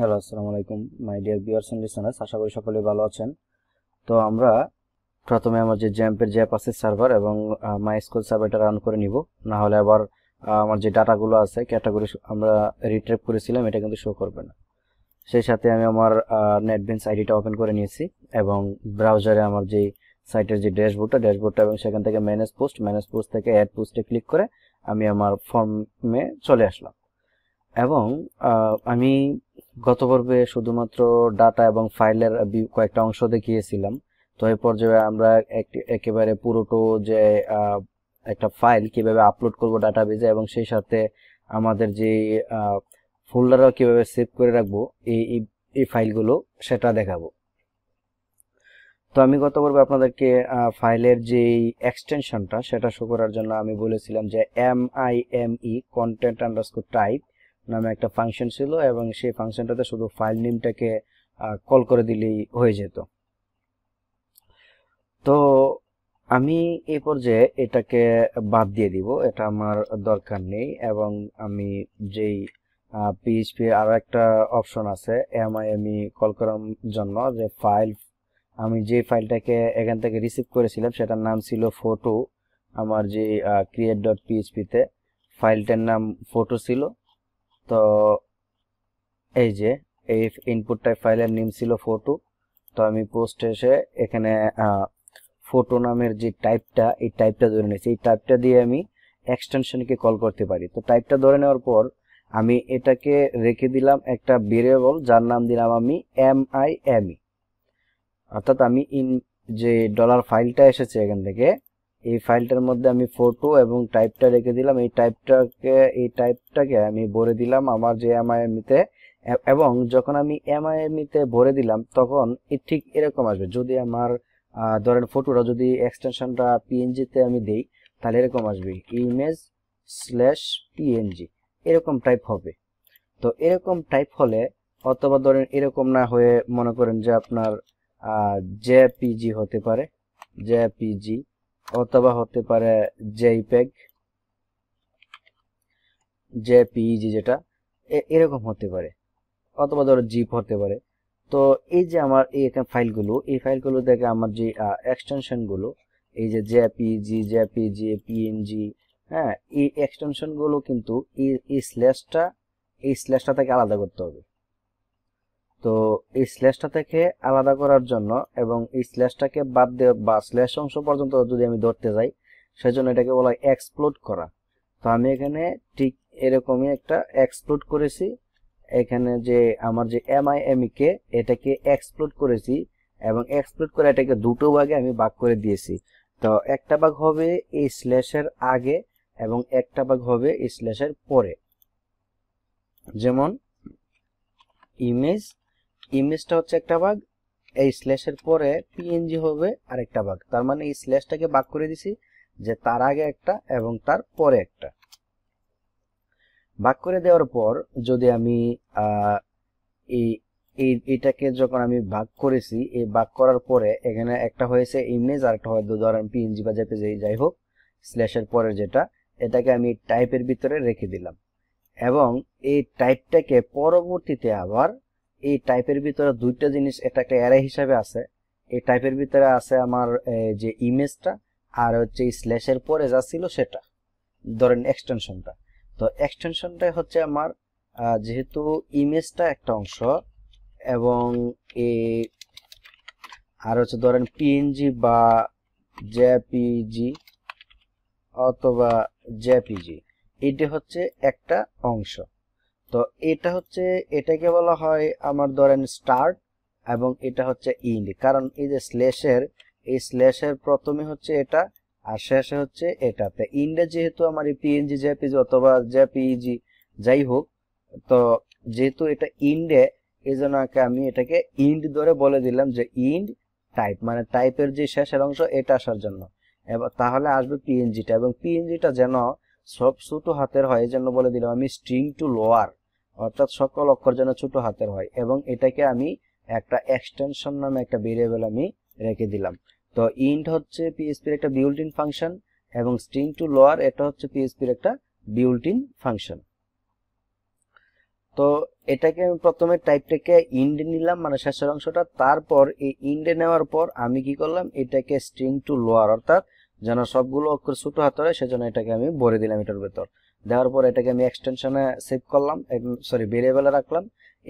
hello আসসালামু আলাইকুম my dear viewers and আশা করি সকলে ভালো আছেন তো আমরা প্রথমে আমার যে জ্যাম্পের জ্যাপ আছে সার্ভার এবং মাই স্কুল সার্ভারটা রান করে নিব না হলে আবার আমার যে ডাটাগুলো আছে ক্যাটাগরি আমরা রিট্রেভ করেছিলাম এটা কিন্তু শো করবে না সেই সাথে আমি আমার নেটবিন্স আইডিটা ওপেন করে নিয়েছি এবং ব্রাউজারে আমার যে সাইটের যে ড্যাশবোর্ডটা ড্যাশবোর্ডটা এবং সেখান থেকে ম্যানেজ পোস্ট ম্যানেজ পোস্ট থেকে অ্যাড পোস্টে ক্লিক করে আমি আমার ফর্মে চলে আসলাম এবং আমি গত পর্বে শুধুমাত্র ডাটা এবং ফাইলের কয়েকটা অংশ দেখিয়েছিলাম তো এই পর্যায়ে আমরা একেবারে পুরোটো যে একটা ফাইল কিভাবে আপলোড করব ডাটাবেজে এবং সেই সাথে আমাদের যে ফোল্ডারও কিভাবে সেভ করে রাখবো এই এই ফাইলগুলো সেটা দেখাবো তো আমি গত পর্বে আপনাদেরকে ফাইলের যে এক্সটেনশনটা সেটা শো করার জন্য আমি বলেছিলাম যে M I M E content underscore type নামে একটা ফাংশন ছিল এবং সেই ফাংশনটাতে শুধু ফাইল নেমটাকে কল করে দিলেই হয়ে যেত তো আমি এ পর্যায়ে এটাকে বাদ দিয়ে দিব এটা আমার দরকার নেই এবং আমি যেই পিএইচপি আরও একটা অপশন আছে এমআইএমই কল e করার জন্য যে ফাইল আমি যে ফাইলটাকে এখান থেকে রিসিভ করেছিলাম সেটার নাম ছিল ফটো আমার যে ক্রিয়েট ডট পিএইচপিতে ফাইলটার নাম ফটো ছিল তো এই যে এই ইনপুট টাইপ ফাইলের নেম ছিল ফটো তো আমি পোস্ট এসে এখানে ফটো নামের যে টাইপটা এই টাইপটা ধরে নিয়েছি এই টাইপটা দিয়ে আমি এক্সটেনশনকে কল করতে পারি তো টাইপটা ধরে নেওয়ার পর আমি এটাকে রেখে দিলাম একটা ভেরিয়েবল যার নাম দিলাম আমি এম আই এম অর্থাৎ আমি ইন যে ডলার ফাইলটা এসেছে এখান থেকে এই ফাইলটার মধ্যে আমি ফটো এবং টাইপটা রেখে দিলাম এই টাইপটাকে এই টাইপটাকে আমি ভরে দিলাম আমার যে e এমআইএমিতে এবং যখন আমি এমআইএমিতে e ভরে দিলাম তখন ঠিক এরকম আসবে যদি আমার ধরেন ফটোটা যদি এক্সটেনশনটা পিএনজিতে আমি দেই তাহলে এরকম আসবে ইমেজ স্ল্যাশ পিএনজি এরকম টাইপ হবে তো এরকম টাইপ হলে অথবা ধরেন এরকম না হয়ে মনে করেন যে আপনার জেপিজি হতে পারে জেপিজি অথবা হতে পারে জেইপেগ জেপিজি যেটা এরকম হতে পারে অথবা ধরো জিপ হতে পারে তো এই যে আমার এই ফাইলগুলো এই ফাইলগুলো দেখে আমার যে এক্সটেনশনগুলো এই যে জেপিজি জেপিজি পিএনজি হ্যাঁ এই এক্সটেনশনগুলো কিন্তু এই স্ল্যাশটা এই স্ল্যাশটা থেকে আলাদা করতে হবে তো এই স্ল্যাশটা থেকে আলাদা করার জন্য এবং এই স্ল্যাশটাকে বাদ দিয়ে বা স্ল্যাশ অংশ পর্যন্ত যদি আমি ধরতে যাই সেজন্য এটাকে বলা হয় এক্সপ্লোড করা তো আমি এখানে ঠিক এরকমই একটা এক্সপ্লোড করেছি এখানে যে আমার যে এম আই এম কে এটাকে এক্সপ্লোড করেছি এবং এক্সপ্লোড করে এটাকে দুটো ভাগে আমি ভাগ করে দিয়েছি তো একটা ভাগ হবে এই স্ল্যাশের আগে এবং একটা ভাগ হবে এই স্ল্যাশের পরে যেমন ইমেজ ইমেজটা হচ্ছে একটা বাঘ এই স্ল্যাশের পরে পিএনজি হবে আরেকটা বাঘ তার মানে এই স্ল্যাশটাকে বাঘ করে দিছি যে তার আগে একটা এবং তার পরে একটা ভাগ করে দেওয়ার পর যদি আমি এই এটাকে যখন আমি ভাগ করেছি এই ভাগ করার পরে এখানে একটা হয়েছে ইমেজ আর একটা হয়তো ধরেন পিএনজি বা জেপিজি যাই হোক স্ল্যাশের পরে যেটা এটাকে আমি টাইপের ভিতরে রেখে দিলাম এবং এই টাইপটাকে পরবর্তীতে আবার এই টাইপের ভিতরে দুইটা জিনিস এটা একটা অ্যারে হিসাবে আছে এই টাইপের ভিতরে আছে আমার যে ইমেজটা আর হচ্ছে স্ল্যাশের পরে যা ছিল সেটা ধরেন এক্সটেনশনটা তো এক্সটেনশনটাই হচ্ছে আমার যেহেতু ইমেজটা একটা অংশ এবং এ আর হচ্ছে ধরেন পিএনজি বা জেপিজি অথবা জেপিজি এটি হচ্ছে একটা অংশ তো এটা হচ্ছে এটাকে বলা হয় আমার ধরেন স্টার্ট এবং এটা হচ্ছে ইন্ড কারণ এই যে স্লেশের এই স্লেশের প্রথমে হচ্ছে এটা আর শেষে হচ্ছে এটাতে ইন্ডে যেহেতু আমার এই পিএনজি জেপিজি অথবা জেপিজি e যাই হোক তো যেহেতু এটা ইন্ডে এই জন্য আমি এটাকে ইন্ড ধরে বলে দিলাম যে ইন্ড টাইপ মানে টাইপের যে শেষের অংশ এটা আসার জন্য এবার তাহলে আসবে পিএনজিটা এবং পিএনজিটা যেন সব ছোট হাতের হয় এই জন্য বলে দিলাম আমি স্ট্রিং টু লোয়ার অর্থাৎ সকল অক্ষর যেন ছোট হাতের হয় এবং এটাকে আমি একটা এক্সটেনশন নামে একটা ভেরিয়েবল আমি রেখে দিলাম তো ইন্ট হচ্ছে পিএসপির একটা বিউল্টিন ফাংশন এবং স্ট্রিং টু লোয়ার এটা হচ্ছে পিএসপির একটা বিউল্টিন ফাংশন তো এটাকে আমি প্রথমে টাইপটাকে ইন্ড নিলাম মানে শেষের অংশটা তারপর এই ইন্ডে নেওয়ার পর আমি কি করলাম এটাকে স্ট্রিং টু লোয়ার অর্থাৎ যেন সবগুলো অক্ষর ছোট হয় সেজন্য এটাকে আমি ভরে দিলাম এটার ভেতর দেওয়ার পর এটাকে আমি এক্সটেনশনে সেভ করলাম সরি ভেরিয়েবলে রাখলাম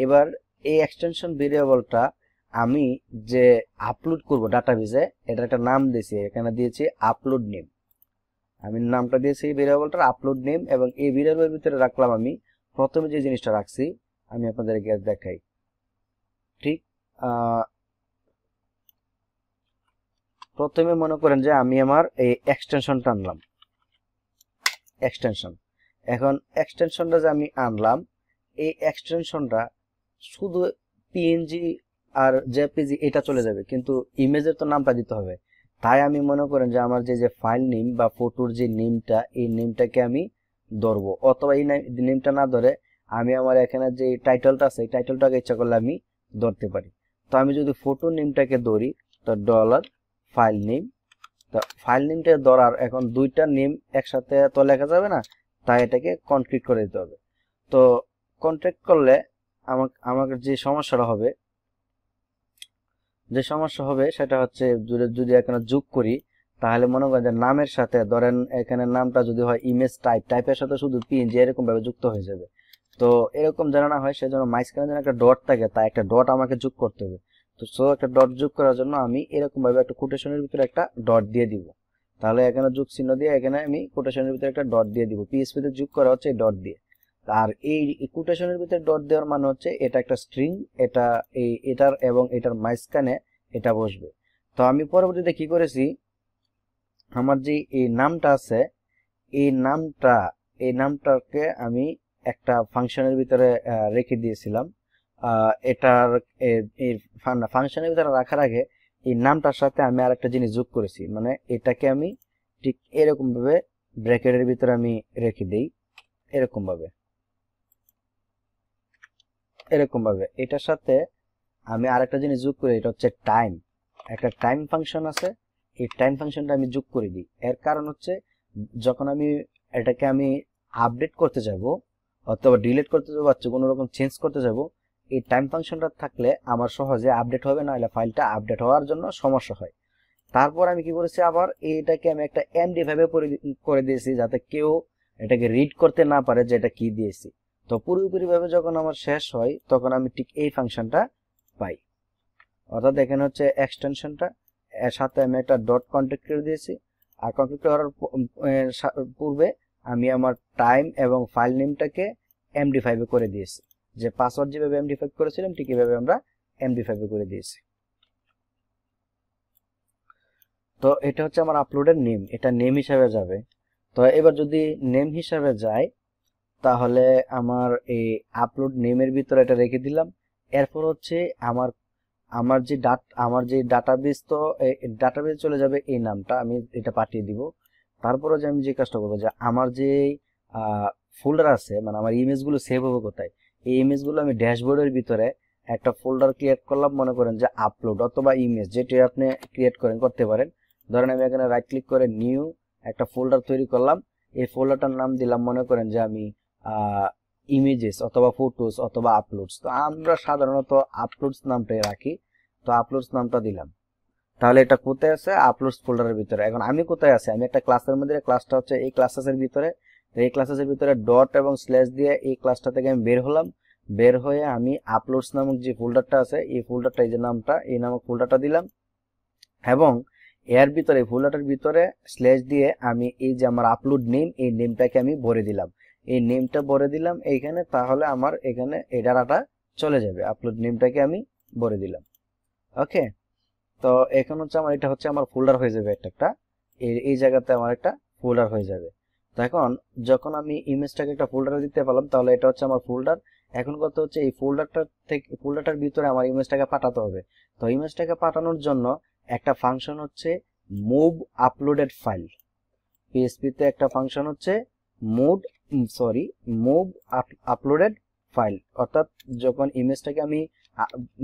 এবার এই এক্সটেনশন ভেরিয়েবলটা আমি যে আপলোড করব ডাটাবেজে এটা একটা নাম দিয়েছি এখানে দিয়েছি আপলোড নেম আমি নামটা দিয়েছি এই ভেরিয়েবলটার আপলোড নেম এবং এই ভেরিয়েবলের ভিতরে রাখলাম আমি প্রথমে যে জিনিসটা রাখছি আমি আপনাদেরকে দেখাই ঠিক প্রথমে মনে করেন যে আমি আমার এই এক্সটেনশনটা আনলাম এক্সটেনশন এখন এক্সটেনশনটা যে আমি আনলাম এই এক্সটেনশনটা শুধু পিএনজি আর জেপিজি এটা চলে যাবে কিন্তু ইমেজের তো নামটা দিতে হবে তাই আমি মনে করেন যে আমার যে যে ফাইল নেম বা ফটোর যে নেমটা এই নেমটাকে আমি ধরবো অথবা এই নেমটা না ধরে আমি আমার এখানে যে টাইটেলটা আছে এই টাইটেলটাকে ইচ্ছা করলে আমি ধরতে পারি তো আমি যদি ফটো নেমটাকে ধরি তো ডলার ফাইল নেম তো ফাইল নেমটা ধরার এখন দুইটা নেম একসাথে তো লেখা যাবে না তাই এটাকে কনক্রিট করে দিতে হবে তো কন্ট্রাক্ট করলে আমার আমার যে সমস্যাটা হবে যে সমস্যা হবে সেটা হচ্ছে যদি এখানে যোগ করি তাহলে মনে করেন যে নামের সাথে ধরেন এখানে নামটা যদি হয় ইমেজ টাইপ টাইপের সাথে শুধু পিএনজি এরকম ভাবে যুক্ত হয়ে যাবে তো এরকম যেন না হয় সেজন্য মাইসখানে যেন একটা ডট থাকে তাই একটা ডট আমাকে যোগ করতে হবে তো সো একটা ডট যোগ করার জন্য আমি এরকম ভাবে একটা কোটেশনের ভিতরে একটা ডট দিয়ে দিব তাহলে এখানে যোগ চিহ্ন দিয়ে এখানে আমি কোটেশনের ভিতরে একটা ডট দিয়ে দিব পিএসপিতে যোগ করা হচ্ছে ডট দিয়ে আর এই কোটেশনের ভিতরে ডট দেওয়ার মানে হচ্ছে এটা একটা স্ট্রিং এটা এই এটার এবং এটার মাইসকানে এটা বসবে তো আমি পরবর্তীতে কি করেছি আমার যে এই নামটা আছে এই নামটা এই নামটাকে আমি একটা ফাংশনের ভিতরে রেখে দিয়েছিলাম এটার ফাংশনের ভিতরে রাখার আগে এই নামটার সাথে আমি আর একটা জিনিস যোগ করেছি মানে এটাকে আমি ঠিক এরকমভাবে ব্র্যাকেটের ভিতরে আমি রেখে দিই এরকমভাবে এরকমভাবে এটার সাথে আমি আর একটা জিনিস যোগ করি এটা হচ্ছে টাইম একটা টাইম ফাংশন আছে এই টাইম ফাংশনটা আমি যোগ করে দিই এর কারণ হচ্ছে যখন আমি এটাকে আমি আপডেট করতে যাব অথবা ডিলিট করতে যাবো বা কোনো রকম চেঞ্জ করতে যাব এই টাইম ফাংশনটা থাকলে আমার সহজে আপডেট হবে হলে ফাইলটা আপডেট হওয়ার জন্য সমস্যা হয় তারপর আমি কি করেছি আবার এটাকে আমি একটা এমডি ভাবে করে দিয়েছি যাতে কেউ এটাকে রিড করতে না পারে যে এটা কি দিয়েছি তো পুরোপুরিভাবে যখন আমার শেষ হয় তখন আমি ঠিক এই ফাংশনটা পাই অর্থাৎ এখানে হচ্ছে এক্সটেনশনটা এর সাথে আমি একটা ডট কন্ট্যাক্ট করে দিয়েছি আর কন্ট্যাক্ট করার পূর্বে আমি আমার টাইম এবং ফাইল নেমটাকে এমডি ফাইভে করে দিয়েছি যে পাসওয়ার্ড যেভাবে এমডি ফাইভ করেছিলাম ঠিক এভাবে আমরা এমডি ফাইভে করে দিয়েছি তো এটা হচ্ছে আমার আপলোডের নেম এটা নেম হিসাবে যাবে তো এবার যদি নেম হিসাবে যায় তাহলে আমার এই আপলোড নেমের ভিতরে এটা রেখে দিলাম এরপর হচ্ছে আমার আমার যে ডাট আমার যে ডাটাবেস তো ডাটাবেস চলে যাবে এই নামটা আমি এটা পাঠিয়ে দিব তারপরে যে আমি যে কাজটা করবো যে আমার যে ফোল্ডার আছে মানে আমার ইমেজগুলো সেভ হবে কোথায় এই ইমেজগুলো আমি ড্যাশবোর্ডের ভিতরে একটা ফোল্ডার ক্রিয়েট করলাম মনে করেন যে আপলোড অথবা ইমেজ যেটি আপনি ক্রিয়েট করেন করতে পারেন ধরেন আমি এখানে রাইট ক্লিক করে নিউ একটা ফোল্ডার তৈরি করলাম এই ফোল্ডারটার নাম দিলাম মনে করেন যে আমি ইমেজেস অথবা ফটোস অথবা আপলোডস তো আমরা সাধারণত আপলোডস নামটাই রাখি তো আপলোডস নামটা দিলাম তাহলে এটা কোথায় আছে আপলোডস ফোল্ডারের ভিতরে এখন আমি কোথায় আছি আমি একটা ক্লাসের মধ্যে ক্লাসটা হচ্ছে এই ক্লাসেসের ভিতরে তো এই ক্লাসেসের ভিতরে ডট এবং স্ল্যাশ দিয়ে এই ক্লাসটা থেকে আমি বের হলাম বের হয়ে আমি আপলোডস নামক যে ফোল্ডারটা আছে এই ফোল্ডারটা এই যে নামটা এই নামক ফোল্ডারটা দিলাম এবং এর ভিতরে ফোল্ডারটার ভিতরে স্ল্যাশ দিয়ে আমি এই যে আমার আপলোড নেম এই নেমটাকে আমি ভরে দিলাম এই নেমটা ভরে দিলাম এইখানে তাহলে আমার এখানে এই ডাটাটা চলে যাবে আপলোড নেমটাকে আমি ভরে দিলাম ওকে তো এখন হচ্ছে আমার এটা হচ্ছে আমার ফোল্ডার হয়ে যাবে একটা একটা এই জায়গাতে আমার একটা ফোল্ডার হয়ে যাবে তো এখন যখন আমি ইমেজটাকে একটা ফোল্ডারে দিতে পারলাম তাহলে এটা হচ্ছে আমার ফোল্ডার এখন কত হচ্ছে এই ফোল্ডারটার থেকে ফোল্ডারটার ভিতরে আমার ইমেজটাকে পাঠাতে হবে তো ইমেজটাকে পাঠানোর জন্য একটা ফাংশন হচ্ছে মুভ আপলোডেড ফাইল পিএসপিতে একটা ফাংশন হচ্ছে mood sorry move uploaded file অর্থাৎ যখন ইমেজটাকে আমি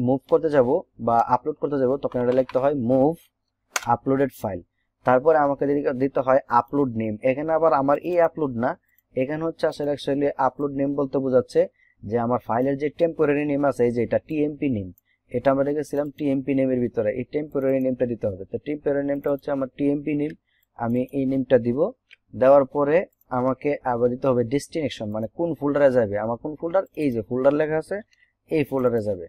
মুভ করতে যাব বা আপলোড করতে যাব তখন এটা লিখতে হয় মুভ আপলোডেড ফাইল তারপরে আমাকে দিতে হয় আপলোড নেম এখানে আবার আমার এই আপলোড না এখানে হচ্ছে আসলে অ্যাকচুয়ালি আপলোড নেম বলতে বোঝাচ্ছে যে আমার ফাইলের যে টেম্পোরারি নেম আছে এই যে এটা টিএমপি নেম এটা আমরা দেখেছিলাম টিএমপি নেমের ভিতরে এই টেম্পোরারি নেমটা দিতে হবে তো টেম্পোরারি নেমটা হচ্ছে আমার টিএমপি নেম আমি এই নেমটা দিব দেওয়ার পরে আমাকে আবার দিতে হবে ডেস্টিনেশন মানে কোন ফোল্ডারে যাবে আমার কোন ফোল্ডার এই যে ফোল্ডার লেখা আছে এই ফোল্ডারে যাবে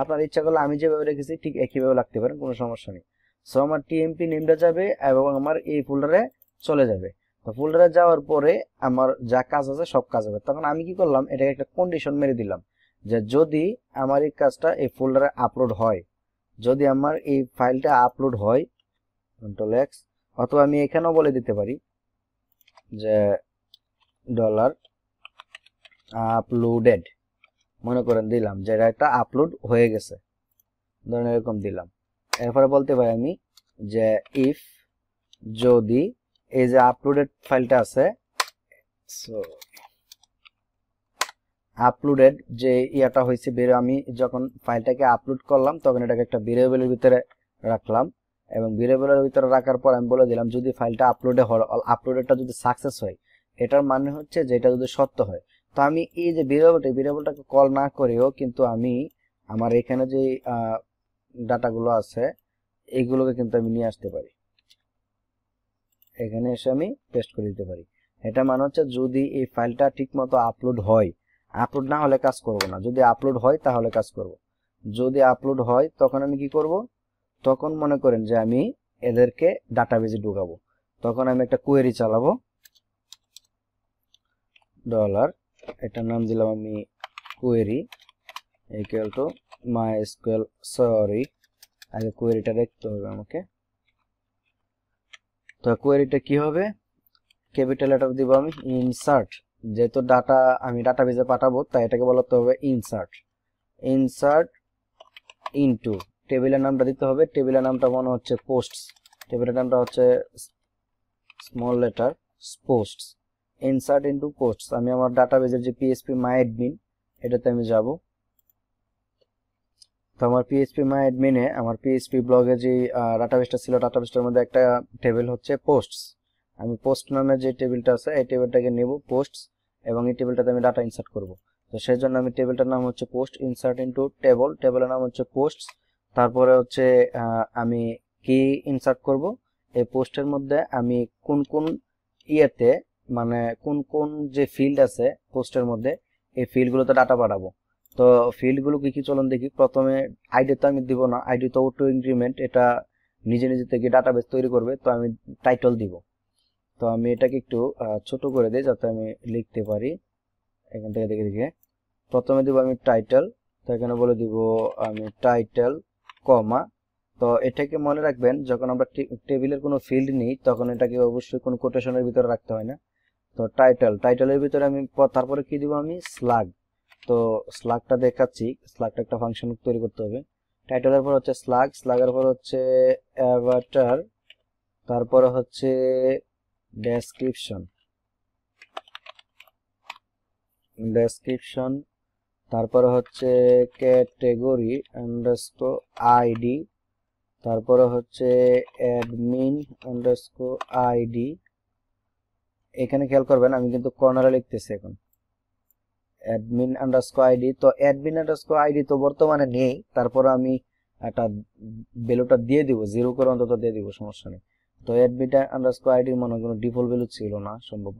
আপনার ইচ্ছা করলে আমি যেভাবে রেখেছি ঠিক একইভাবে লাগতে পারেন কোনো সমস্যা নেই সো আমার টিএমপি নেমটা যাবে এবং আমার এই ফোল্ডারে চলে যাবে তো ফোল্ডারে যাওয়ার পরে আমার যা কাজ আছে সব কাজ হবে তখন আমি কি করলাম এটাকে একটা কন্ডিশন মেরে দিলাম যে যদি আমার এই কাজটা এই ফোল্ডারে আপলোড হয় যদি আমার এই ফাইলটা আপলোড হয় কন্ট্রোল এক্স অথবা আমি এখানেও বলে দিতে পারি যে ডলার আপলোডেড মনে করেন দিলাম যে এটা একটা আপলোড হয়ে গেছে ধরেন এরকম দিলাম এরপরে বলতে পারি আমি যে ইফ যদি এই যে আপলোডেড ফাইলটা আছে আপলোডেড যে ইয়াটা হয়েছে বের আমি যখন ফাইলটাকে আপলোড করলাম তখন এটাকে একটা ভেরিয়েবলের ভিতরে রাখলাম এবং ভেরিয়েবলের ভিতরে রাখার পর আমি বলে দিলাম যদি ফাইলটা আপলোডে আপলোডেডটা যদি সাকসেস হয় এটার মানে হচ্ছে যে এটা যদি সত্য হয় তো আমি এই যে ভেরিয়েবলটা ভেরিয়েবলটাকে কল না করেও কিন্তু আমি আমার এখানে যে ডাটাগুলো আছে এইগুলোকে কিন্তু আমি নিয়ে আসতে পারি এখানে এসে আমি পেস্ট করে দিতে পারি এটা মানে হচ্ছে যদি এই ফাইলটা ঠিকমতো আপলোড হয় আপলোড না হলে কাজ করব না যদি আপলোড হয় তাহলে কাজ করব যদি আপলোড হয় তখন আমি কি করব তখন মনে করেন যে আমি এদেরকে ডাটাবেজে ঢুকাবো তখন আমি একটা কোয়েরি চালাবো ডলার এটার নাম দিলাম আমি query equal to mysql sorry আগে কোয়েরিটা দেখতে হবে আমাকে তো কোয়েরিটা কি হবে ক্যাপিটাল লেটার দিব আমি ইনসার্ট যেহেতু ডাটা আমি ডাটাবেজে পাঠাবো তাই এটাকে বলতে হবে ইনসার্ট ইনসার্ট ইনটু টেবিলের নামটা দিতে হবে টেবিলের নামটা মনে হচ্ছে পোস্টস টেবিলের নামটা হচ্ছে small letter posts insert into posts আমি আমার ডাটাবেজের যে পিএসপি মাই অ্যাডমিন এটাতে আমি যাবো তো আমার পিএইচপি মাই অ্যাডমিনে আমার পিএইচপি ব্লগে যে ডাটাবেসটা ছিল ডাটাবেসটার মধ্যে একটা টেবিল হচ্ছে পোস্টস আমি পোস্ট নামে যে টেবিলটা আছে এই টেবিলটাকে নেব পোস্টস এবং এই টেবিলটাতে আমি ডাটা ইনসার্ট করব তো সেই জন্য আমি টেবিলটার নাম হচ্ছে পোস্ট ইনসার্ট ইন্টু টেবল টেবলের নাম হচ্ছে পোস্টস তারপরে হচ্ছে আমি কি ইনসার্ট করব এই পোস্টের মধ্যে আমি কোন কোন ইয়েতে মানে কোন কোন যে ফিল্ড আছে পোস্টের মধ্যে এই ফিল্ডগুলোতে ডাটা পাঠাবো তো ফিল্ডগুলো কী কী চলুন দেখি প্রথমে আইডি তো আমি দিব না আইডি তো অটো ইনক্রিমেন্ট এটা নিজে নিজে থেকে ডাটাবেস তৈরি করবে তো আমি টাইটল দিব তো আমি এটাকে একটু ছোট করে দিই যাতে আমি লিখতে পারি এখান থেকে দেখে দেখে প্রথমে দিব আমি টাইটেল তো এখানে বলে দিব আমি টাইটেল কমা তো এটাকে মনে রাখবেন যখন আমরা টেবিলের কোনো ফিল্ড নিই তখন এটাকে অবশ্যই কোনো কোটেশনের ভিতরে রাখতে হয় না তো টাইটেল টাইটেলের ভিতরে আমি তারপরে কি দিব আমি স্লাগ তো স্লাগটা দেখাচ্ছি স্লাগটা একটা ফাংশন তৈরি করতে হবে টাইটেলের পর হচ্ছে স্লাগ স্লাগের পর হচ্ছে অ্যাভাটার তারপর হচ্ছে ডেসক্রিপশন ডেসক্রিপশন তারপর হচ্ছে ক্যাটেগরি আন্ডারস্কো আইডি তারপর হচ্ছে অ্যাডমিন আন্ডারস্কো আইডি এখানে খেয়াল করবেন আমি কিন্তু কর্নারে লিখতেছি এখন অ্যাডমিন আন্ডারস্কোর আইডি তো অ্যাডমিন আন্ডারস্কোর আইডি তো বর্তমানে নেই তারপর আমি একটা ভ্যালুটা দিয়ে দিব জিরো করে অন্তত দিয়ে দিব সমস্যা নেই তো অ্যাডমিন আন্ডারস্কোর আইডির মনে কোনো ডিফল্ট ভ্যালু ছিল না সম্ভব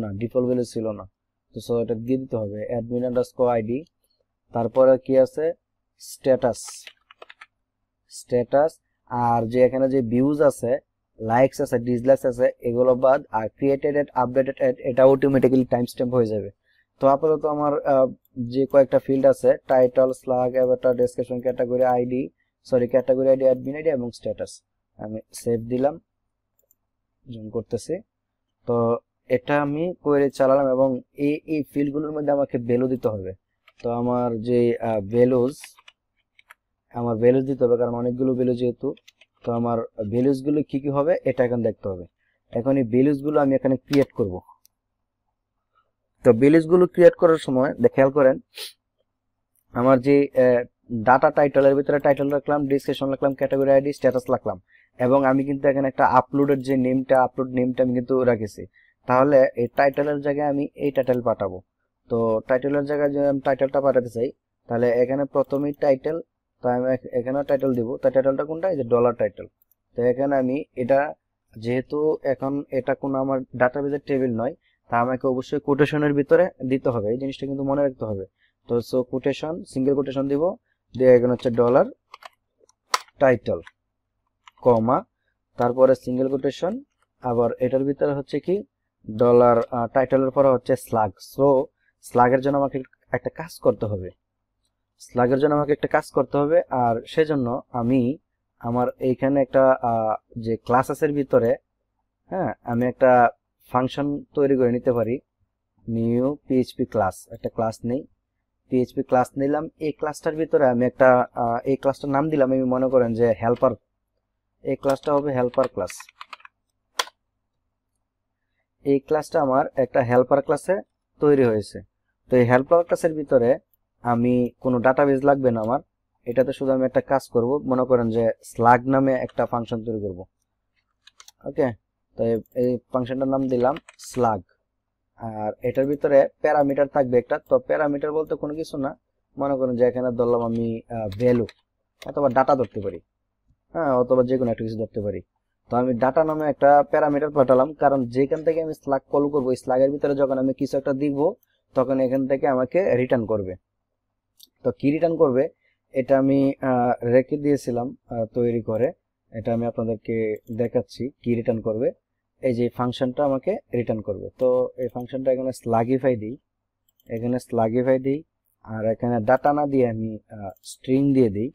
না ডিফল্ট ভ্যালু ছিল না তো সো এটা দিয়ে দিতে হবে অ্যাডমিন আন্ডারস্কোর আইডি তারপরে কি আছে স্ট্যাটাস স্ট্যাটাস আর যে এখানে যে ভিউজ আছে লাইকস আছে ডিসলাইকস আছে এগুলো বাদ আর ক্রিয়েটেড এট আপডেটেড এড এটা অটোমেটিক্যালি টাইম স্ট্যাম্প হয়ে যাবে তো আপাতত আমার যে কয়েকটা ফিল্ড আছে title slug avatar description category ID sorry category ID admin ID এবং স্ট্যাটাস আমি সেভ দিলাম জুম করতেছি তো এটা আমি কোয়েরি চালালাম এবং এই এই ফিল্ডগুলোর মধ্যে আমাকে ভ্যালু দিতে হবে তো আমার যে ভ্যালুজ আমার ভ্যালুজ দিতে হবে কারণ অনেকগুলো ভ্যালু যেহেতু তো আমার ভ্যালুসগুলো কি কি হবে এটা এখন দেখতে হবে এখন এই ভ্যালুসগুলো আমি এখানে ক্রিয়েট করব তো ভ্যালুসগুলো ক্রিয়েট করার সময় খেয়াল করেন আমার যে ডাটা টাইটেলের ভিতরে টাইটেল রাখলাম ডিসক্রিপশন রাখলাম ক্যাটাগরি আইডি স্ট্যাটাস রাখলাম এবং আমি কিন্তু এখানে একটা আপলোডের যে নেমটা আপলোড নেমটা আমি কিন্তু রাখেছি তাহলে এই টাইটেলের জায়গায় আমি এই টাইটেল পাঠাবো তো টাইটেলের জায়গায় যদি আমি টাইটেলটা পাঠাতে চাই তাহলে এখানে প্রথমেই টাইটেল তো আমি এখানে টাইটেল দিব তো টাইটেলটা কোনটা এই যে ডলার টাইটেল তো এখানে আমি এটা যেহেতু এখন এটা কোনো আমার ডাটাবেজের টেবিল নয় তা আমাকে অবশ্যই কোটেশনের ভিতরে দিতে হবে এই জিনিসটা কিন্তু মনে রাখতে হবে তো সো কোটেশন সিঙ্গেল কোটেশন দিব দিয়ে এখানে হচ্ছে ডলার টাইটেল কমা তারপরে সিঙ্গেল কোটেশন আবার এটার ভিতরে হচ্ছে কি ডলার টাইটেলের পরে হচ্ছে স্লাগ সো স্লাগের জন্য আমাকে একটা কাজ করতে হবে স্লাগের জন্য আমাকে একটা কাজ করতে হবে আর সেজন্য আমি আমার এইখানে একটা যে ক্লাসেসের ভিতরে হ্যাঁ আমি একটা ফাংশন তৈরি করে নিতে পারি নিউ পিএইচপি ক্লাস একটা ক্লাস নেই পিএইচপি ক্লাস নিলাম এই ক্লাসটার ভিতরে আমি একটা এই ক্লাসটার নাম দিলাম আমি মনে করেন যে হেল্পার এই ক্লাসটা হবে হেল্পার ক্লাস এই ক্লাসটা আমার একটা হেল্পার ক্লাসে তৈরি হয়েছে তো এই হেল্পার ক্লাসের ভিতরে আমি কোনো ডাটাবেজ লাগবে না আমার এটাতে শুধু আমি একটা কাজ করব মনে করেন যে স্লাগ নামে একটা ফাংশন তৈরি করব ওকে তো এই ফাংশনটার নাম দিলাম স্লাগ আর এটার ভিতরে প্যারামিটার থাকবে একটা তো প্যারামিটার বলতে কোনো কিছু না মনে করেন যে এখানে ধরলাম আমি ভ্যালু অথবা ডাটা ধরতে পারি হ্যাঁ অথবা যে কোনো একটা কিছু ধরতে পারি তো আমি ডাটা নামে একটা প্যারামিটার পাঠালাম কারণ যেখান থেকে আমি স্লাগ কল করবো ওই স্লাগের ভিতরে যখন আমি কিছু একটা দিব তখন এখান থেকে আমাকে রিটার্ন করবে তো কি রিটার্ন করবে এটা আমি রেখে দিয়েছিলাম তৈরি করে এটা আমি আপনাদেরকে দেখাচ্ছি কি রিটার্ন করবে এই যে ফাংশনটা আমাকে রিটার্ন করবে তো এই ফাংশনটা এখানে স্লাগিফাই দিই এখানে স্লাগিফাই দিই আর এখানে ডাটা না দিয়ে আমি স্ট্রিং দিয়ে দিই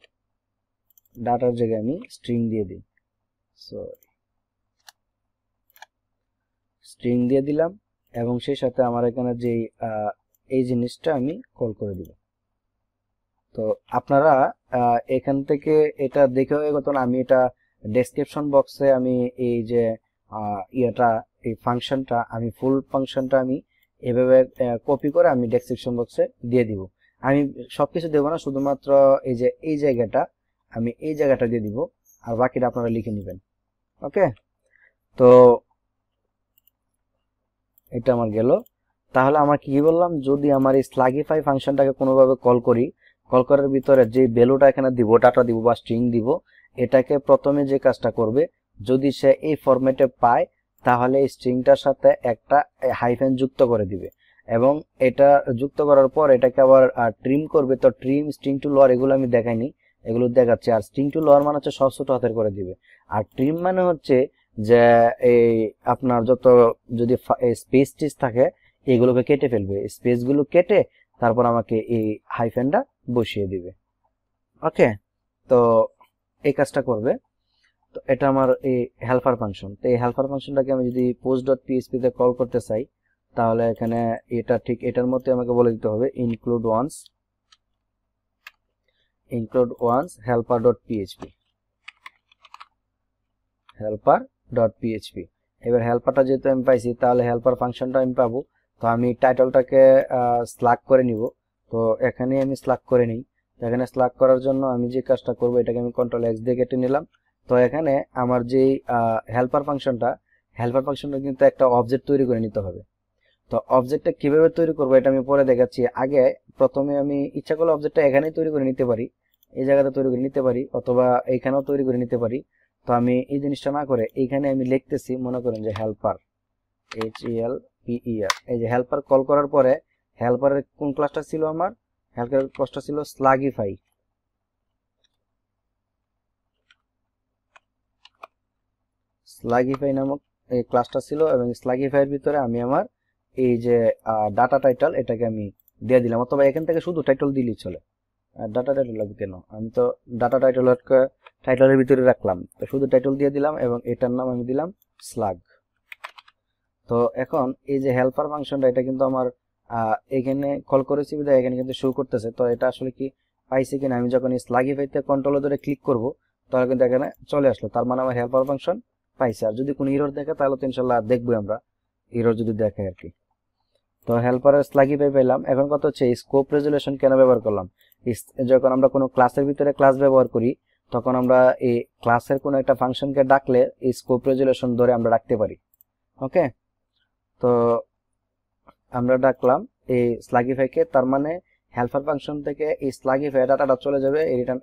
ডাটার জায়গায় আমি স্ট্রিং দিয়ে দিই সো স্ট্রিং দিয়ে দিলাম এবং সেই সাথে আমার এখানে যে এই জিনিসটা আমি কল করে দিলাম তো আপনারা এখান থেকে এটা দেখে হয়ে গত আমি এটা ডেসক্রিপশন বক্সে আমি এই যে ইয়েটা এই ফাংশনটা আমি ফুল ফাংশনটা আমি এভাবে কপি করে আমি ডেসক্রিপশন বক্সে দিয়ে দিব আমি সব কিছু দেবো না শুধুমাত্র এই যে এই জায়গাটা আমি এই জায়গাটা দিয়ে দিব আর বাকিটা আপনারা লিখে নেবেন ওকে তো এটা আমার গেল তাহলে আমার কি বললাম যদি আমার এই স্লাগিফাই ফাংশনটাকে কোনোভাবে কল করি কলকরের ভিতরে যে ভ্যালুটা এখানে দিব ডাটা দিব বা স্ট্রিং দিব এটাকে প্রথমে যে কাজটা করবে যদি সে এই ফরম্যাটে পায় তাহলে এই স্ট্রিংটার সাথে একটা হাইফেন যুক্ত করে দিবে এবং এটা যুক্ত করার পর এটাকে আবার ট্রিম করবে তো ট্রিম স্ট্রিং টু লোয়ার এগুলো আমি দেখাইনি এগুলো দেখাচ্ছি আর স্ট্রিং টু লোয়ার মানে হচ্ছে সব ছোট হাতের করে দিবে আর ট্রিম মানে হচ্ছে যে এই আপনার যত যদি স্পেস টিস থাকে এগুলোকে কেটে ফেলবে স্পেসগুলো কেটে তারপর আমাকে এই হাইফেনটা বসিয়ে দিবে ওকে তো এই কাজটা করবে তো এটা আমার এই হেল্পার ফাংশন তো এই হেল্পার ফাংশনটাকে আমি যদি পোস্ট ডট পিএসপি তে কল করতে চাই তাহলে এখানে এটা ঠিক এটার মধ্যে আমাকে বলে দিতে হবে include once include once helper dot PHP helper dot PHP এবার হেল্পারটা যেহেতু আমি পাইছি তাহলে হেল্পার ফাংশনটা আমি পাবো তো আমি টাইটলটাকে স্লাগ করে নিব তো এখানে আমি স্লাক করে নিই এখানে স্লাক করার জন্য আমি যে কাজটা করব এটাকে আমি কন্ট্রোল এক্স দিয়ে কেটে নিলাম তো এখানে আমার যে হেল্পার ফাংশনটা হেল্পার ফাংশনটা কিন্তু একটা অবজেক্ট তৈরি করে নিতে হবে তো অবজেক্টটা কিভাবে তৈরি করবো এটা আমি পরে দেখাচ্ছি আগে প্রথমে আমি ইচ্ছা করলে অবজেক্টটা এখানেই তৈরি করে নিতে পারি এই জায়গাটা তৈরি করে নিতে পারি অথবা এইখানেও তৈরি করে নিতে পারি তো আমি এই জিনিসটা না করে এইখানে আমি লিখতেছি মনে করেন যে হেল্পার এইচ ইএল পিইআর এই যে হেল্পার কল করার পরে হেল্পারের কোন ক্লাসটা ছিল আমার হেল্পারের ক্লাসটা ছিল স্লাগিফাই স্লাগিফাই নামক এই ক্লাসটা ছিল এবং স্লাগিফাইয়ের ভিতরে আমি আমার এই যে ডাটা টাইটেল এটাকে আমি দিয়ে দিলাম অথবা এখান থেকে শুধু টাইটেল দিলেই চলে ডাটা টাইটেল লাগবে কেন আমি তো ডাটা টাইটেল টাইটেলের ভিতরে রাখলাম তো শুধু টাইটেল দিয়ে দিলাম এবং এটার নাম আমি দিলাম স্লাগ তো এখন এই যে হেল্পার ফাংশনটা এটা কিন্তু আমার এখানে কল করেছি বিধায় এখানে কিন্তু শো করতেছে তো এটা আসলে কি পাইছে কিনা আমি যখন স্লাগিফাইতে কন্ট্রোল ধরে ক্লিক করব তাহলে কিন্তু এখানে চলে আসলো তার মানে আমার হেল্পার ফাংশন পাইছে আর যদি কোনো ইরোর দেখে তাহলে তো ইনশাল্লাহ দেখবোই আমরা ইরোর যদি দেখে আর কি তো হেল্পারের স্লাগিফাই পেলাম এখন কথা হচ্ছে স্কোপ রেজুলেশন কেন ব্যবহার করলাম যখন আমরা কোনো ক্লাসের ভিতরে ক্লাস ব্যবহার করি তখন আমরা এই ক্লাসের কোনো একটা ফাংশনকে ডাকলে এই স্কোপ রেজুলেশন ধরে আমরা ডাকতে পারি ওকে তো আমরা ডাকলাম এই স্লাগিফাইকে তার মানে হেল্পার ফাংশন থেকে এই স্লাগিফাই ডাটাটা চলে যাবে এই রিটার্ন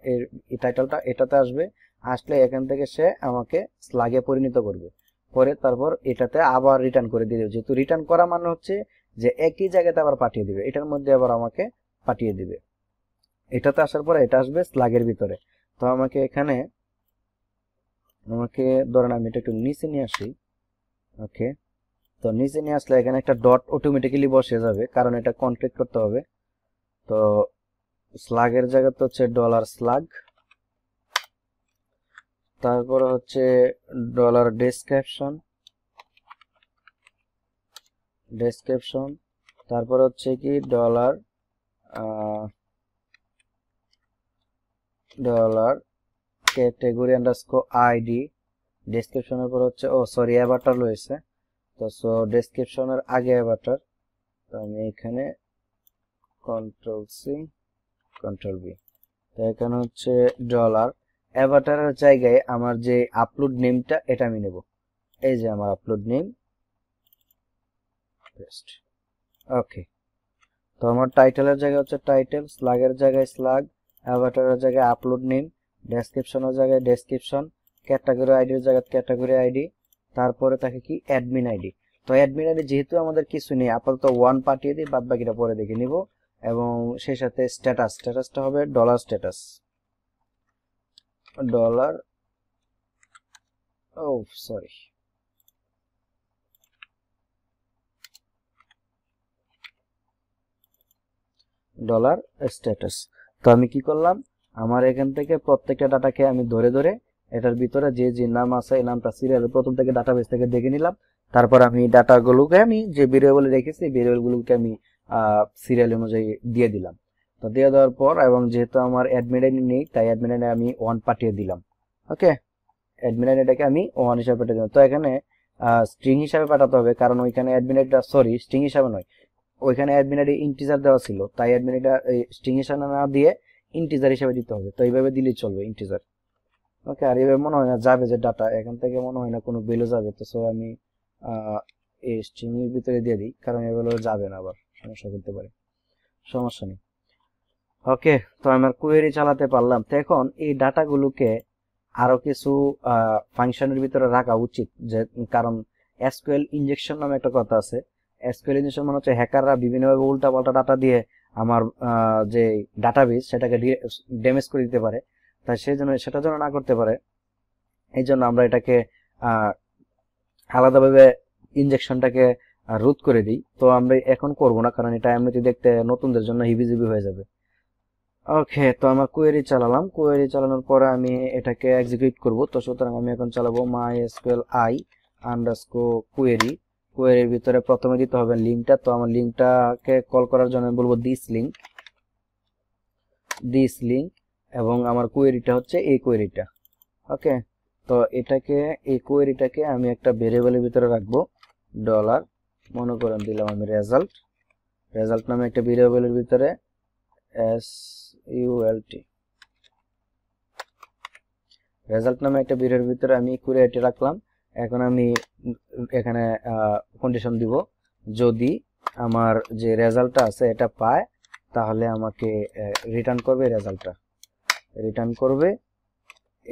এই টাইটেলটা এটাতে আসবে আসলে এখান থেকে সে আমাকে স্লাগে পরিণত করবে পরে তারপর এটাতে আবার রিটার্ন করে দিয়ে দেবে যেহেতু রিটার্ন করা মানে হচ্ছে যে একই জায়গাতে আবার পাঠিয়ে দিবে এটার মধ্যে আবার আমাকে পাঠিয়ে দিবে এটাতে আসার পরে এটা আসবে স্লাগের ভিতরে তো আমাকে এখানে আমাকে ধরেন আমি এটা একটু নিচে নিয়ে আসি ওকে তো নিচে নিয়ে আসলে এখানে একটা ডট অটোমেটিক্যালি বসে যাবে কারণ এটা কনক্রিট করতে হবে তো স্লাগের জায়গা তো হচ্ছে ডলার স্লাগ তারপর হচ্ছে ডলার ডেসক্রিপশন ডেসক্রিপশন তারপর হচ্ছে কি dollar dollar category underscore ID ডেসক্রিপশনের পর হচ্ছে ও সরি অ্যাভাটার রয়েছে তো সো ডেসক্রিপশনের আগে অ্যাভাটার তো আমি এখানে কন্ট্রোল সি কন্ট্রোল বি তো এখানে হচ্ছে ডলার অ্যাভাটারের জায়গায় আমার যে আপলোড নেমটা এটা আমি নেব এই যে আমার আপলোড নেম পেস্ট ওকে তো আমার টাইটেলের জায়গায় হচ্ছে টাইটেল স্লাগের জায়গায় স্লাগ অ্যাভাটারের জায়গায় আপলোড নেম ডেসক্রিপশনের জায়গায় ডেসক্রিপশন ক্যাটাগরি আইডির জায়গায় ক্যাটাগরি আইডি তারপরে থাকে কি অ্যাডমিন আইডি তো অ্যাডমিন আইডি যেহেতু আমাদের কিছু নেই আপাতত ওয়ান পাঠিয়ে দিই বাদ বাকিটা পরে দেখে নিব এবং সেই সাথে স্ট্যাটাস স্ট্যাটাসটা হবে ডলার স্ট্যাটাস ডলার ও সরি ডলার স্ট্যাটাস তো আমি কি করলাম আমার এখান থেকে প্রত্যেকটা ডাটাকে আমি ধরে ধরে এটার ভিতরে যে যে নাম আছে এই নামটা সিরিয়ালের প্রথম থেকে ডাটাবেস থেকে দেখে নিলাম তারপর আমি ডাটাগুলোকে আমি যে ভেরিয়েবলে রেখেছি ভেরিয়েবলগুলোকে আমি সিরিয়াল অনুযায়ী দিয়ে দিলাম তো দিয়ে দেওয়ার পর এবং যেহেতু আমার অ্যাডমিন নেই তাই অ্যাডমিন আমি ওয়ান পাঠিয়ে দিলাম ওকে অ্যাডমিন এটাকে আমি ওয়ান হিসাবে পাঠিয়ে দিলাম তো এখানে স্ট্রিং হিসাবে পাঠাতে হবে কারণ ওইখানে অ্যাডমিন সরি স্ট্রিং হিসাবে নয় ওইখানে অ্যাডমিন আইডি ইন্টিজার দেওয়া ছিল তাই অ্যাডমিন আইডিটা স্ট্রিং হিসাবে না দিয়ে ইন্টিজার হিসাবে দিতে হবে তো এইভাবে দিলেই চলবে ইন্টিজার ওকে আর এভাবে মনে হয় না যাবে যে ডাটা এখান থেকে মনে হয় না কোনো ভ্যালু যাবে তো সো আমি এই এর ভিতরে দিয়ে দিই কারণ এগুলো যাবে না আবার সমস্যা করতে পারে সমস্যা নেই ওকে তো আমার কোয়েরি চালাতে পারলাম তো এখন এই ডাটাগুলোকে আরো কিছু ফাংশনের ভিতরে রাখা উচিত যে কারণ এসকিউএল ইনজেকশন নামে একটা কথা আছে এসকিউএল ইনজেকশন মানে হচ্ছে হ্যাকাররা বিভিন্নভাবে উল্টাপাল্টা ডাটা দিয়ে আমার যে ডাটাবেস সেটাকে ড্যামেজ করে দিতে পারে তাই সেই জন্য সেটা যেন না করতে পারে এই জন্য আমরা এটাকে আলাদাভাবে ইনজেকশনটাকে রোধ করে দিই তো আমরা এখন করব না কারণ এটা এমনিতে দেখতে নতুনদের জন্য হিবিজিবি হয়ে যাবে ওকে তো আমার কোয়েরি চালালাম কোয়েরি চালানোর পরে আমি এটাকে এক্সিকিউট করব তো সুতরাং আমি এখন চালাবো my SQL I underscore query কোয়েরির ভিতরে প্রথমে দিতে হবে লিঙ্কটা তো আমার লিঙ্কটাকে কল করার জন্য বলবো দিস লিঙ্ক দিস লিঙ্ক এবং আমার কোয়েরিটা হচ্ছে এই কোয়েরিটা ওকে তো এটাকে এই কোয়েরিটাকে আমি একটা ভেরিয়েবলের ভিতরে রাখবো ডলার মনে করেন দিলাম আমি রেজাল্ট রেজাল্ট নামে একটা ভেরিয়েবলের ভিতরে এস ইউএলটি রেজাল্ট নামে একটা ভিডিওর ভিতরে আমি কুরিয়ারটি রাখলাম এখন আমি এখানে কন্ডিশন দিব যদি আমার যে রেজাল্টটা আছে এটা পায় তাহলে আমাকে রিটার্ন করবে রেজাল্টটা রিটার্ন করবে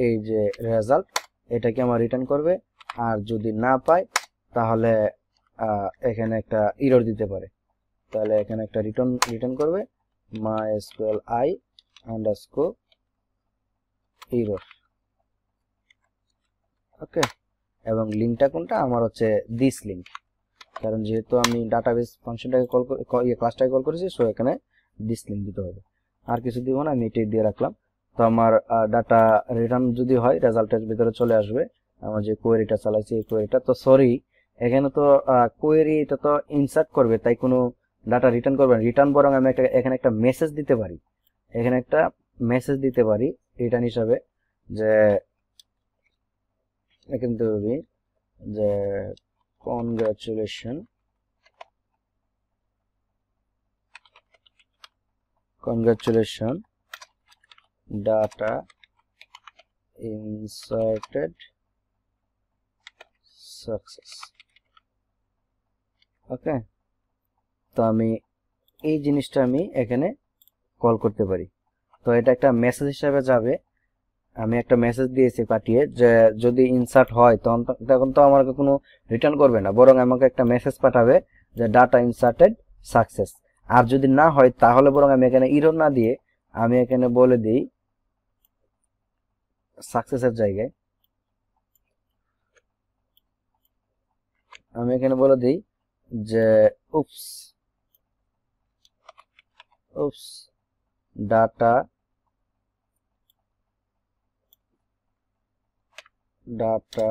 এই যে রেজাল্ট এটাকে আমার রিটার্ন করবে আর যদি না পাই তাহলে এখানে একটা ইরর দিতে পারে তাহলে এখানে একটা রিটার্ন রিটার্ন করবে my SQL I underscore error okay এবং লিঙ্কটা কোনটা আমার হচ্ছে দিস লিঙ্ক কারণ যেহেতু আমি ডাটাবেস ফাংশনটাকে কল ইয়ে ক্লাসটাকে কল করেছি সো এখানে দিস লিঙ্ক দিতে হবে আর কিছু দিব না আমি এটাই দিয়ে রাখলাম তো আমার ডাটা রিটার্ন যদি হয় রেজাল্টের ভিতরে চলে আসবে আমার যে কোয়েরিটা চালাইছি এই কোয়েরিটা তো সরি এখানে তো কোয়েরি এটা তো ইনসার্ট করবে তাই কোনো ডাটা রিটার্ন করবে না রিটার্ন বরং আমি একটা এখানে একটা মেসেজ দিতে পারি এখানে একটা মেসেজ দিতে পারি রিটার্ন হিসাবে যে কিন্তু যে congratulation congratulation data inserted success okay তো আমি এই জিনিসটা আমি এখানে কল করতে পারি তো এটা একটা মেসেজ হিসাবে যাবে আমি একটা মেসেজ দিয়েছি পাঠিয়ে যে যদি ইনসার্ট হয় তখন তখন তো আমাকে কোনো রিটার্ন করবে না বরং আমাকে একটা মেসেজ পাঠাবে যে ডাটা ইনসার্টেড সাকসেস আর যদি না হয় তাহলে বরং আমি এখানে ইরো না দিয়ে আমি এখানে বলে দিই সাকসেসের জায়গায় আমি এখানে বলে দিই যে oops oops data data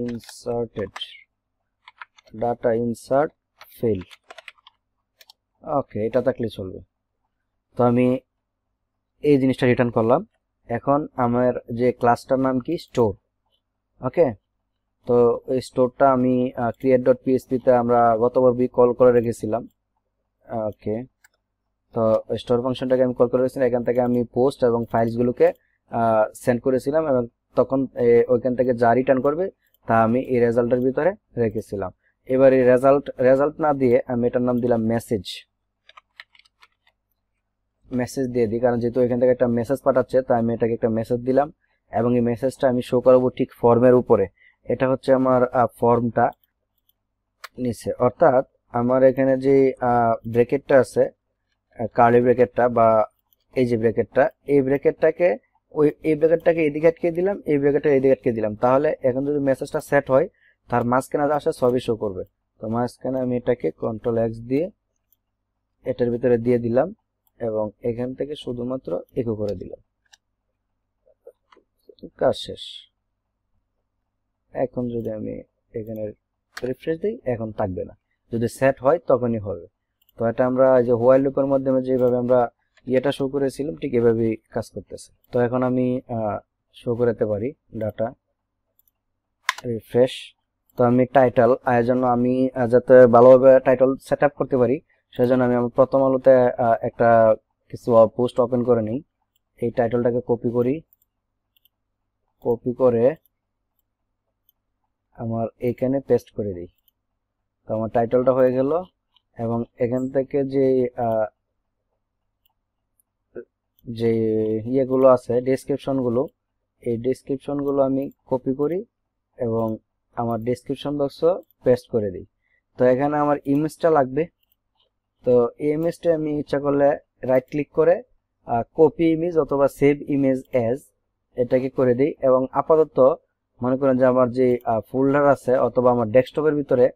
inserted data insert fail okay এটা থাকলে চলবে তো আমি এই জিনিসটা রিটার্ন করলাম এখন আমার যে ক্লাসটার নাম কি স্টোর ওকে তো এই স্টোরটা আমি ক্রিয়েট ডট পিএসপিতে আমরা গতবার কল করে রেখেছিলাম ওকে তো স্টোর ফাংশনটাকে আমি কল করে রেখেছিলাম এখান থেকে আমি পোস্ট এবং ফাইলসগুলোকে সেন্ড করেছিলাম এবং তখন ওইখান থেকে যা রিটার্ন করবে তা আমি এই রেজাল্টের ভিতরে রেখেছিলাম এবার এই রেজাল্ট রেজাল্ট না দিয়ে আমি এটার নাম দিলাম মেসেজ মেসেজ দিয়ে দিই কারণ যেহেতু এখান থেকে একটা মেসেজ পাঠাচ্ছে তাই আমি এটাকে একটা মেসেজ দিলাম এবং এই মেসেজটা আমি শো করবো ঠিক ফর্মের উপরে এটা হচ্ছে আমার ফর্মটা নিচে অর্থাৎ আমার এখানে যে ব্রেকেটটা আছে কার্লি ব্রেকেটটা বা এই যে ব্রেকেটটা এই ব্রেকেটটাকে ওই এই ব্রেকেটটাকে এদিকে আটকে দিলাম এই ব্রেকেটটা এদিকে আটকে দিলাম তাহলে এখন যদি মেসেজটা সেট হয় তার মাঝখানে আসা সবই শো করবে তো মাঝখানে আমি এটাকে কন্ট্রোল এক্স দিয়ে এটার ভিতরে দিয়ে দিলাম এবং এখান থেকে শুধুমাত্র একো করে দিলাম কাজ শেষ এখন যদি আমি এখানে রিফ্রেশ দিই এখন থাকবে না যদি সেট হয় তখনই হবে তো এটা আমরা যে হোয়াইল লুপের মাধ্যমে যেভাবে আমরা ইয়েটা শো করেছিলাম ঠিক এভাবেই কাজ করতেছে তো এখন আমি শো করাতে পারি ডাটা রিফ্রেশ তো আমি টাইটেল এর জন্য আমি যাতে ভালোভাবে টাইটেল সেট করতে পারি সেজন্য আমি আমার প্রথম আলোতে একটা কিছু পোস্ট ওপেন করে নিই এই টাইটেলটাকে কপি করি কপি করে আমার এখানে পেস্ট করে দিই তো আমার টাইটেলটা হয়ে গেল এবং এখান থেকে যে যে ইয়েগুলো আছে ডেসক্রিপশনগুলো এই ডেসক্রিপশনগুলো আমি কপি করি এবং আমার ডেসক্রিপশন বক্স পেস্ট করে দিই তো এখানে আমার ইমেজটা লাগবে তো এই ইমেজটা আমি ইচ্ছা করলে রাইট ক্লিক করে কপি ইমেজ অথবা সেভ ইমেজ অ্যাজ এটাকে করে দিই এবং আপাতত মনে করেন যে আমার যে ফোল্ডার আছে অথবা আমার ডেস্কটপের ভিতরে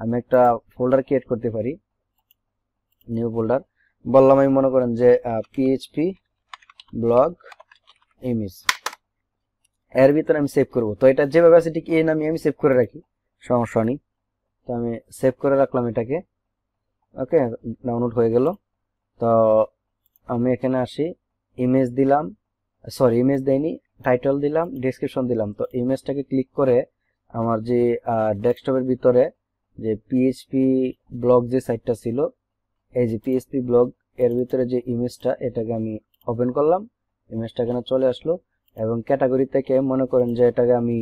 আমি একটা ফোল্ডার ক্রিয়েট করতে পারি নিউ ফোল্ডার বললাম আমি মনে করেন যে পিএইচপি ব্লগ ইমেজ এর ভিতরে আমি সেভ করব তো এটা যেভাবে আছে ঠিক এই নামে আমি সেভ করে রাখি সমস্যা নেই তো আমি সেভ করে রাখলাম এটাকে ওকে ডাউনলোড হয়ে গেল তো আমি এখানে আসি ইমেজ দিলাম সরি ইমেজ দেয়নি টাইটেল দিলাম ডিসক্রিপশন দিলাম তো ইমেজটাকে ক্লিক করে আমার যে ডেস্কটপের ভিতরে যে পিএইচপি ব্লগ যে সাইটটা ছিল এই যে পিএইচপি ব্লগ এর ভিতরে যে ইমেজটা এটাকে আমি ওপেন করলাম ইমেজটা এখানে চলে আসলো এবং ক্যাটাগরি থেকে মনে করেন যে এটাকে আমি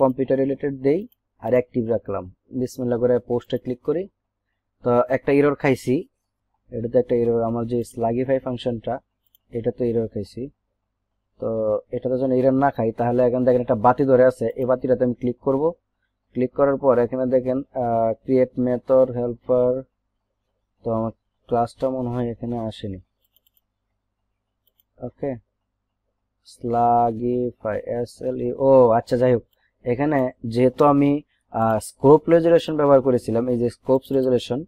কম্পিউটার রিলেটেড দেই আর অ্যাক্টিভ রাখলাম বিসমিল্লা করে পোস্টে ক্লিক করি তো একটা এরর খাইছি এটাতে একটা এরর আমার যে স্লাগিফাই ফাংশনটা এটাতে এরর খাইছি তো এটাতে যেন এরর না খাই তাহলে এখানে দেখেন একটা বাতি ধরে আছে এই বাতিটাতে আমি ক্লিক করব ক্লিক করার পর এখানে দেখেন ক্রিয়েট মেথড হেল্পার তো আমার ক্লাসটা মনে হয় এখানে আসেনি ওকে স্লাগিফাই এস এল ও আচ্ছা যাই হোক এখানে যেহেতু আমি স্কোপ রেজুলেশন ব্যবহার করেছিলাম এই যে স্কোপ রেজুলেশন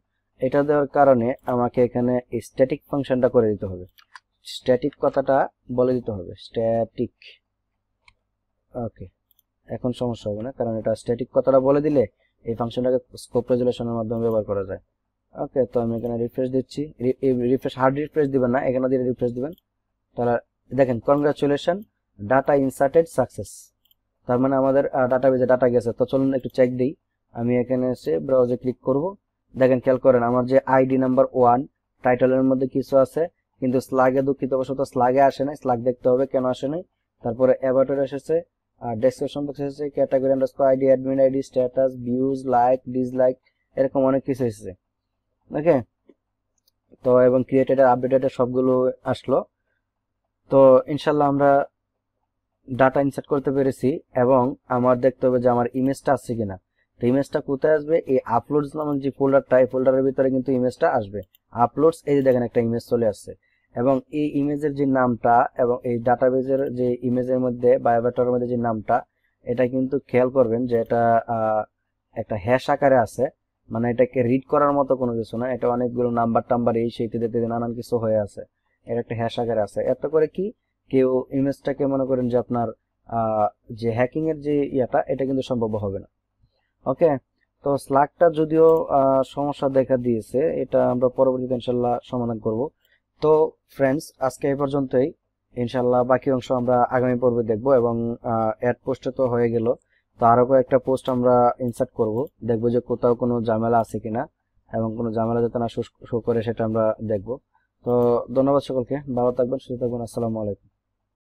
এটা দেওয়ার কারণে আমাকে এখানে স্ট্যাটিক ফাংশনটা করে দিতে হবে স্ট্যাটিক কথাটা বলে দিতে হবে স্ট্যাটিক ওকে এখন সমস্যা হবে না কারণ এটা স্ট্যাটিক কথাটা বলে দিলে এই ফাংশনটাকে স্কোপ রেজুলেশনের মাধ্যমে ব্যবহার করা যায় ওকে তো আমি এখানে রিফ্রেশ দিচ্ছি রিফ্রেশ হার্ড রিফ্রেশ দিবেন না এখানে দিয়ে রিফ্রেশ দিবেন তাহলে দেখেন কনগ্রাচুলেশন ডাটা ইনসার্টেড সাকসেস তার মানে আমাদের ডাটাবেজে ডাটা গেছে তো চলুন একটু চেক দিই আমি এখানে এসে ব্রাউজে ক্লিক করব দেখেন খেয়াল করেন আমার যে আইডি নাম্বার ওয়ান টাইটেলের মধ্যে কিছু আছে কিন্তু স্লাগে দুঃখিত বশত স্লাগে আসে নাই স্লাগ দেখতে হবে কেন আসে নাই তারপরে অ্যাভাটার এসেছে আর ডেসক্রিপশন বক্স এসেছে category underscore ID admin ID status views like dislike এরকম অনেক কিছু এসেছে ওকে তো এবং ক্রিয়েটেড আপডেটেড সবগুলো আসলো তো ইনশাল্লাহ আমরা ডাটা ইনসার্ট করতে পেরেছি এবং আমার দেখতে হবে যে আমার ইমেজটা আসছে কিনা তো ইমেজটা কোথায় আসবে এই আপলোডস নামক যে ফোল্ডারটা এই ফোল্ডারের ভিতরে কিন্তু ইমেজটা আসবে আপলোডস এই যে দেখেন একটা ইমেজ চলে আসছে এবং এই ইমেজের যে নামটা এবং এই ডাটাবেজের যে ইমেজের মধ্যে বায়োবেটারের মধ্যে যে নামটা এটা কিন্তু খেয়াল করবেন যে এটা একটা হ্যাশ আকারে আছে মানে এটাকে রিড করার মতো কোনো কিছু না এটা অনেকগুলো নাম্বার টাম্বার এই সেই নানান কিছু হয়ে আছে এটা একটা হ্যাশ আকারে আছে এত করে কি কেউ ইমেজটাকে মনে করেন যে আপনার যে হ্যাকিং এর যে ইয়াটা এটা কিন্তু সম্ভব হবে না ওকে তো স্লাগটা যদিও সমস্যা দেখা দিয়েছে এটা আমরা পরবর্তীতে ইনশাল্লাহ সমাধান করব তো ফ্রেন্ডস আজকে এই পর্যন্তই ইনশাল্লাহ বাকি অংশ আমরা আগামী পর্বে দেখব এবং অ্যাড পোস্টে তো হয়ে গেল তো আরও কয়েকটা পোস্ট আমরা ইনসার্ট করব দেখব যে কোথাও কোনো ঝামেলা আছে কিনা এবং কোনো ঝামেলা যাতে না শো করে সেটা আমরা দেখব তো ধন্যবাদ সকলকে ভালো থাকবেন সুস্থ থাকবেন আসসালামু আলাইকুম